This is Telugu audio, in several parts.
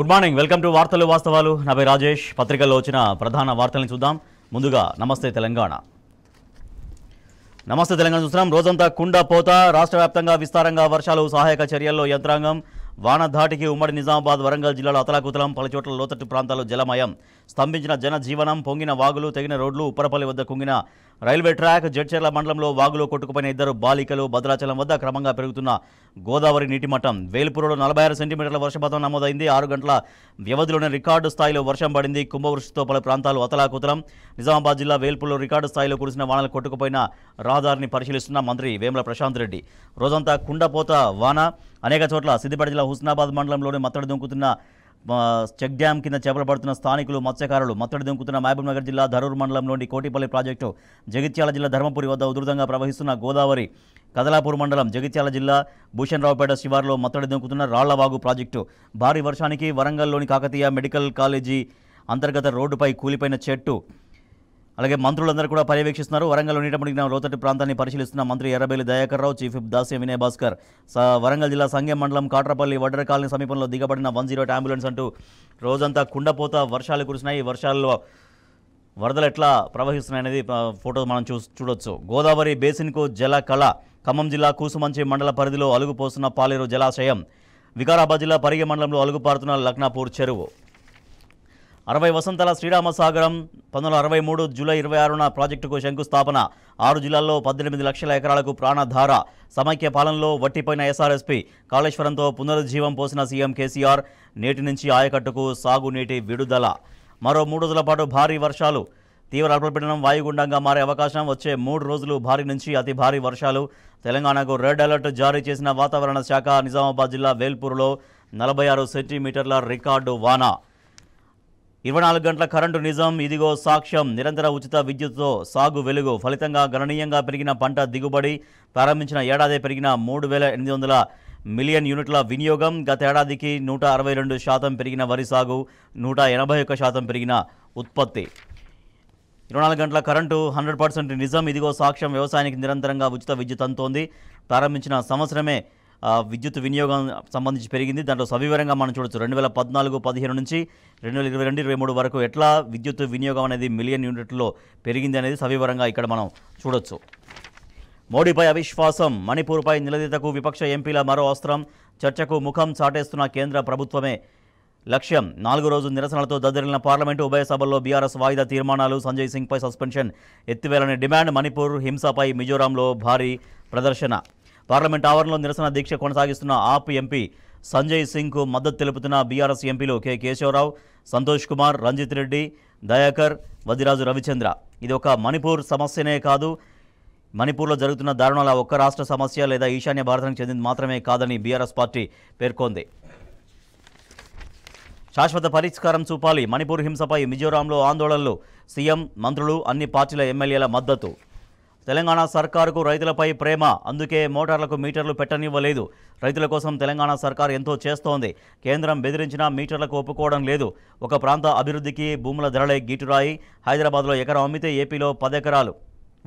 గుడ్ మార్నింగ్ వెల్కమ్ టు వార్తలు వాస్తవాలు నభై రాజేష్ పత్రికల్లో వచ్చిన ప్రధాన వార్తలను చూద్దాం ముందుగా నమస్తే తెలంగాణ నమస్తే తెలంగాణ చూస్తున్నాం రోజంతా కుండ పోత రాష్ట్ర వ్యాప్తంగా విస్తారంగా వర్షాలు సహాయక చర్యల్లో యంత్రాంగం వాన ధాటికి ఉమ్మడి నిజామాబాద్ వరంగల్ జిల్లాలో అతలాకుతలం పలుచోట్ల లోతట్టు ప్రాంతాల్లో జలమయం స్తంభించిన జనజీవనం పొంగిన వాగులు తెగిన రోడ్లు ఉప్పరపల్లి వద్ద కుంగిన రైల్వే ట్రాక్ జడ్చర్ల మండలంలో వాగులో కొట్టుకుపోయిన ఇద్దరు బాలికలు భద్రాచలం వద్ద క్రమంగా పెరుగుతున్న గోదావరి నీటిమట్టం వేల్పూరులో నలభై ఆరు సెంటీమీటర్ల వర్షపాతం నమోదైంది ఆరు గంటల వ్యవధిలోనే రికార్డు స్థాయిలో వర్షం పడింది కుంభవృష్టితో పలు ప్రాంతాలు అతలాకుతలం నిజామాబాద్ జిల్లా వేల్పూరులో రికార్డు స్థాయిలో కురిసిన వానలు కొట్టుకుపోయిన రహదారిని పరిశీలిస్తున్న మంత్రి వేముల ప్రశాంత్ రెడ్డి రోజంతా కుండపోత వాన అనేక చోట్ల సిద్దిపేట జిల్లా హుస్నాబాద్ మండలంలోని మత్తడి దొంకుతున్న చెక్ డ్యామ్ కింద చేపలు పడుతున్న స్థానికులు మత్స్యకారులు మత్తడి దొంకుతున్న మహబూబ్ నగర్ జిల్లా ధరూర్ మండలంలోని కోటిపల్లి ప్రాజెక్టు జగిత్యాల జిల్లా ధర్మపురి వద్ద ఉధృతంగా ప్రవహిస్తున్న గోదావరి కదలాపూర్ మండలం జగిత్యాల జిల్లా భూషణరావుపేట శివార్లో మత్తడి దొంకుతున్న రాళ్లవాగు ప్రాజెక్టు భారీ వర్షానికి వరంగల్లోని కాకతీయ మెడికల్ కాలేజీ అంతర్గత రోడ్డుపై కూలిపోయిన చెట్టు అలాగే మంత్రులందరూ కూడా పర్యవేక్షిస్తున్నారు వరంగల్ ఉండేటప్పటికి లోతట్టు ప్రాంతాన్ని పరిశీలిస్తున్న మంత్రి ఎర్రబెల్లి దయాకర్ రావు చీఫ్ దాసే వినయ్ భాస్కర్ వరంగల్ జిల్లా సంగం మండలం కాట్రపల్లి వడ్ర కాలనీ సమీపంలో దిగబడిన వన్ జీరో అంబులెన్స్ అంటూ రోజంతా కుండపోత వర్షాలు కురిసినాయి ఈ వర్షాల్లో వరదలు ఎట్లా ప్రవహిస్తున్నాయనేది ఫోటో మనం చూ చూడొచ్చు గోదావరి బేసిన్కు జల కళ ఖమ్మం జిల్లా కూసుమంచి మండల పరిధిలో అలుగుపోస్తున్న పాలేరు జలాశయం వికారాబాద్ జిల్లా పరిగె మండలంలో అలుగుపారుతున్న లక్నాపూర్ చెరువు అరవై శ్రీరామ శ్రీరామసాగరం పంతొమ్మిది అరవై మూడు జూలై ఇరవై ఆరున ప్రాజెక్టుకు శంకుస్థాపన ఆరు జిల్లాల్లో పద్దెనిమిది లక్షల ఎకరాలకు ప్రాణధార సమైక్య పాలనలో వట్టిపోయిన ఎస్ఆర్ఎస్పీ కాళేశ్వరంతో పునరుజ్జీవం పోసిన సీఎం కేసీఆర్ నేటి నుంచి ఆయకట్టుకు సాగునీటి విడుదల మరో మూడు రోజుల పాటు భారీ వర్షాలు తీవ్ర అల్పపీడనం వాయుగుండంగా మారే అవకాశం వచ్చే మూడు రోజులు భారీ నుంచి అతి భారీ వర్షాలు తెలంగాణకు రెడ్ అలర్ట్ జారీ చేసిన వాతావరణ శాఖ నిజామాబాద్ జిల్లా వేల్పూర్లో నలభై ఆరు సెంటీమీటర్ల రికార్డు వాన ఇరవై నాలుగు గంటల కరెంటు నిజం ఇదిగో సాక్ష్యం నిరంతర ఉచిత విద్యుత్తో సాగు వెలుగు ఫలితంగా గణనీయంగా పెరిగిన పంట దిగుబడి ప్రారంభించిన ఏడాది పెరిగిన మూడు వేల ఎనిమిది వందల మిలియన్ యూనిట్ల వినియోగం గత ఏడాదికి నూట అరవై రెండు శాతం పెరిగిన వరి సాగు నూట ఎనభై ఒక్క శాతం పెరిగిన ఉత్పత్తి ఇరవై నాలుగు గంటల కరెంటు హండ్రెడ్ పర్సెంట్ నిజం ఇదిగో సాక్ష్యం వ్యవసాయానికి నిరంతరంగా ఉచిత విద్యుత్ అందుతోంది ప్రారంభించిన సంవత్సరమే విద్యుత్ వినియోగం సంబంధించి పెరిగింది దాంట్లో సవివరంగా మనం చూడొచ్చు రెండు వేల పద్నాలుగు పదిహేను నుంచి రెండు వేల ఇరవై రెండు ఇరవై మూడు వరకు ఎట్లా విద్యుత్ వినియోగం అనేది మిలియన్ యూనిట్లో పెరిగింది అనేది సవివరంగా ఇక్కడ మనం చూడొచ్చు మోడీపై అవిశ్వాసం మణిపూర్పై నిలదీతకు విపక్ష ఎంపీల మరో అస్త్రం చర్చకు ముఖం చాటేస్తున్న కేంద్ర ప్రభుత్వమే లక్ష్యం నాలుగు రోజు నిరసనలతో దద్దరిన పార్లమెంటు ఉభయ సభల్లో బీఆర్ఎస్ వాయిదా తీర్మానాలు సంజయ్ సింగ్పై సస్పెన్షన్ ఎత్తివేయాలనే డిమాండ్ మణిపూర్ హింసపై మిజోరాంలో భారీ ప్రదర్శన పార్లమెంట్ ఆవరణలో నిరసన దీక్ష కొనసాగిస్తున్న ఆప్ ఎంపీ సంజయ్ సింగ్కు మద్దతు తెలుపుతున్న బీఆర్ఎస్ ఎంపీలు కె కేశవరావు సంతోష్ కుమార్ రంజిత్ రెడ్డి దయాకర్ వదిరాజు రవిచంద్ర ఇది ఒక మణిపూర్ సమస్యనే కాదు మణిపూర్లో జరుగుతున్న దారుణాల ఒక్క రాష్ట్ర సమస్య లేదా ఈశాన్య భారతానికి చెందింది మాత్రమే కాదని బీఆర్ఎస్ పార్టీ పేర్కొంది శాశ్వత పరిష్కారం చూపాలి మణిపూర్ హింసపై మిజోరాంలో ఆందోళనలు సీఎం మంత్రులు అన్ని పార్టీల ఎమ్మెల్యేల మద్దతు తెలంగాణ సర్కారుకు రైతులపై ప్రేమ అందుకే మోటార్లకు మీటర్లు పెట్టనివ్వలేదు రైతుల కోసం తెలంగాణ సర్కార్ ఎంతో చేస్తోంది కేంద్రం బెదిరించినా మీటర్లకు ఒప్పుకోవడం లేదు ఒక ప్రాంత అభివృద్ధికి భూముల ధరలే గీటురాయి హైదరాబాద్లో ఎకరం అమ్మితే ఏపీలో పదెకరాలు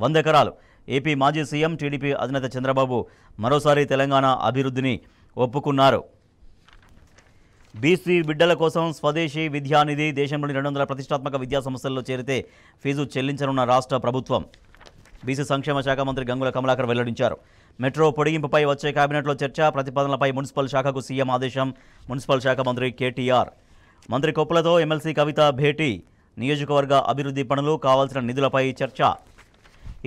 వందెకరాలు ఏపీ మాజీ సీఎం టీడీపీ అధినేత చంద్రబాబు మరోసారి తెలంగాణ అభివృద్ధిని ఒప్పుకున్నారు బీసీ బిడ్డల కోసం స్వదేశీ విద్యానిధి దేశంలోని రెండు వందల ప్రతిష్టాత్మక విద్యా సంస్థల్లో చేరితే ఫీజు చెల్లించనున్న రాష్ట్ర ప్రభుత్వం బీసీ సంక్షేమ శాఖ మంత్రి గంగుల కమలాకర్ వెల్లడించారు మెట్రో పొడిగింపుపై వచ్చే కేబినెట్లో చర్చ ప్రతిపాదనలపై మున్సిపల్ శాఖకు సీఎం ఆదేశం మున్సిపల్ శాఖ మంత్రి కేటీఆర్ మంత్రి కొప్పులతో ఎమ్మెల్సీ కవిత భేటీ నియోజకవర్గ అభివృద్ధి పనులు కావాల్సిన నిధులపై చర్చ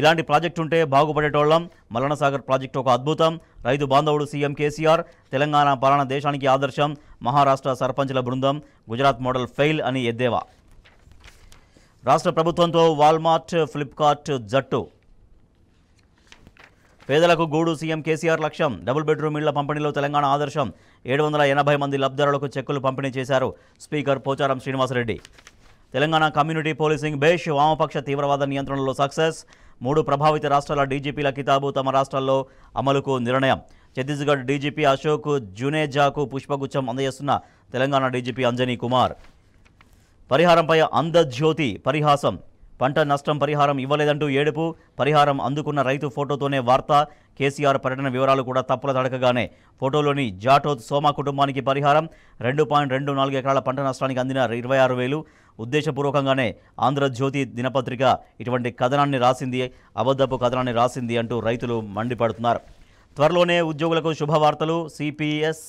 ఇలాంటి ప్రాజెక్టు ఉంటే బాగుపడేటోళ్లం మలనసాగర్ ప్రాజెక్టు ఒక అద్భుతం రైతు బాంధవుడు సీఎం కేసీఆర్ తెలంగాణ పాలన దేశానికి ఆదర్శం మహారాష్ట్ర సర్పంచ్ల బృందం గుజరాత్ మోడల్ ఫెయిల్ అని ఎద్దేవా రాష్ట్ర ప్రభుత్వంతో వాల్మార్ట్ ఫ్లిప్కార్ట్ జట్టు పేదలకు గూడు సీఎం కేసీఆర్ లక్ష్యం డబుల్ బెడ్రూమ్ ఇళ్ల పంపిణీలో తెలంగాణ ఆదర్శం ఏడు వందల ఎనభై మంది లబ్ధారులకు చెక్కులు పంపిణీ చేశారు speaker Pocharam Srinivasa Reddy Telangana community policing బేష్ వామపక్ష తీవ్రవాద నియంత్రణలో సక్సెస్ మూడు ప్రభావిత రాష్ట్రాల డీజీపీల కితాబు తమ రాష్ట్రాల్లో అమలుకు నిర్ణయం ఛత్తీస్గఢ్ డీజీపీ అశోక్ జునేజాకు పుష్పగుచ్చం అందజేస్తున్న తెలంగాణ డీజీపీ అంజనీ కుమార్ పరిహారంపై అంధజ్యోతి పరిహాసం పంట నష్టం పరిహారం ఇవ్వలేదంటూ ఏడుపు పరిహారం అందుకున్న రైతు ఫోటోతోనే వార్త కేసీఆర్ పర్యటన వివరాలు కూడా తప్పుల తడకగానే ఫోటోలోని జాటోత్ సోమా కుటుంబానికి పరిహారం రెండు పాయింట్ రెండు నాలుగు ఎకరాల పంట నష్టానికి అందిన ఇరవై ఆరు వేలు ఉద్దేశపూర్వకంగానే ఆంధ్రజ్యోతి దినపత్రిక ఇటువంటి కథనాన్ని రాసింది అబద్ధపు కథనాన్ని రాసింది అంటూ రైతులు మండిపడుతున్నారు త్వరలోనే ఉద్యోగులకు శుభవార్తలు సిపిఎస్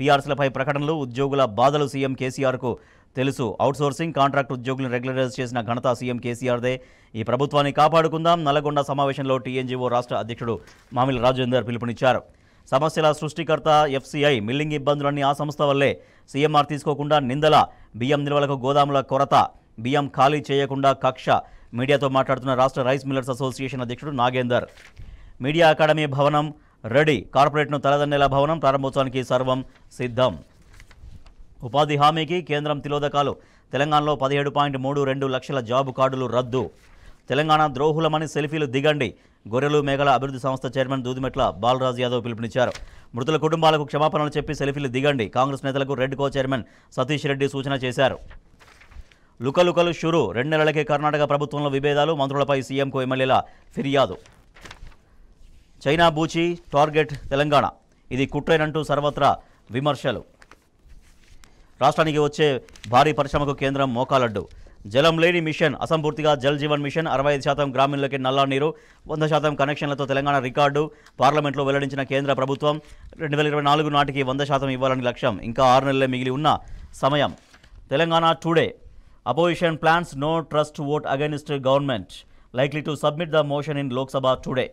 పిఆర్సీలపై ప్రకటనలు ఉద్యోగుల బాధలు సీఎం కేసీఆర్కు తెలుసు అవుట్సోర్సింగ్ కాంట్రాక్ట్ ఉద్యోగులను రెగ్యులరైజ్ చేసిన ఘనత సీఎం కేసీఆర్దే ఈ ప్రభుత్వాన్ని కాపాడుకుందాం నల్గొండ సమావేశంలో టీఎన్జీఓ రాష్ట్ర అధ్యక్షుడు మామిల రాజేందర్ పిలుపునిచ్చారు సమస్యల సృష్టికర్త ఎఫ్సీఐ మిల్లింగ్ ఇబ్బందులన్నీ ఆ సంస్థ వల్లే సీఎంఆర్ తీసుకోకుండా నిందల బియ్యం నిల్వలకు గోదాముల కొరత బియ్యం ఖాళీ చేయకుండా కక్ష మీడియాతో మాట్లాడుతున్న రాష్ట్ర రైస్ మిల్లర్స్ అసోసియేషన్ అధ్యక్షుడు నాగేందర్ మీడియా అకాడమీ భవనం రెడీ కార్పొరేట్ను తలదన్నెల భవనం ప్రారంభోత్సవానికి సర్వం సిద్ధం ఉపాధి హామీకి కేంద్రం తిలోదకాలు తెలంగాణలో పదిహేడు పాయింట్ మూడు రెండు లక్షల జాబ్ కార్డులు రద్దు తెలంగాణ ద్రోహులమని సెల్ఫీలు దిగండి గొర్రెలు మేఘల అభివృద్ధి సంస్థ చైర్మన్ దూదిమెట్ల బాలరాజ్ యాదవ్ పిలుపునిచ్చారు మృతుల కుటుంబాలకు క్షమాపణలు చెప్పి సెల్ఫీలు దిగండి కాంగ్రెస్ నేతలకు Redco chairman Satish Reddy సూచన చేశారు లుకలుకలు షురు రెండు నెలలకే కర్ణాటక ప్రభుత్వంలో విభేదాలు మంత్రులపై సీఎంకు ఎమ్మెల్యేల ఫిర్యాదు చైనా బూచి టార్గెట్ తెలంగాణ ఇది కుట్రేనంటూ సర్వత్రా విమర్శలు రాష్ట్రానికి వచ్చే భారీ పరిశ్రమకు కేంద్రం మోకాలడ్డు జలం లేని మిషన్ అసంపూర్తిగా జల్ జీవన్ మిషన్ అరవై ఐదు శాతం గ్రామీణులకి నల్లా నీరు వంద శాతం కనెక్షన్లతో తెలంగాణ రికార్డు పార్లమెంట్లో వెల్లడించిన కేంద్ర ప్రభుత్వం రెండు వేల ఇరవై నాలుగు నాటికి వంద శాతం ఇవ్వాలని లక్ష్యం ఇంకా ఆరు నెలలే మిగిలి ఉన్న సమయం Telangana today opposition plans no trust vote against government likely to submit the motion in Lok Sabha today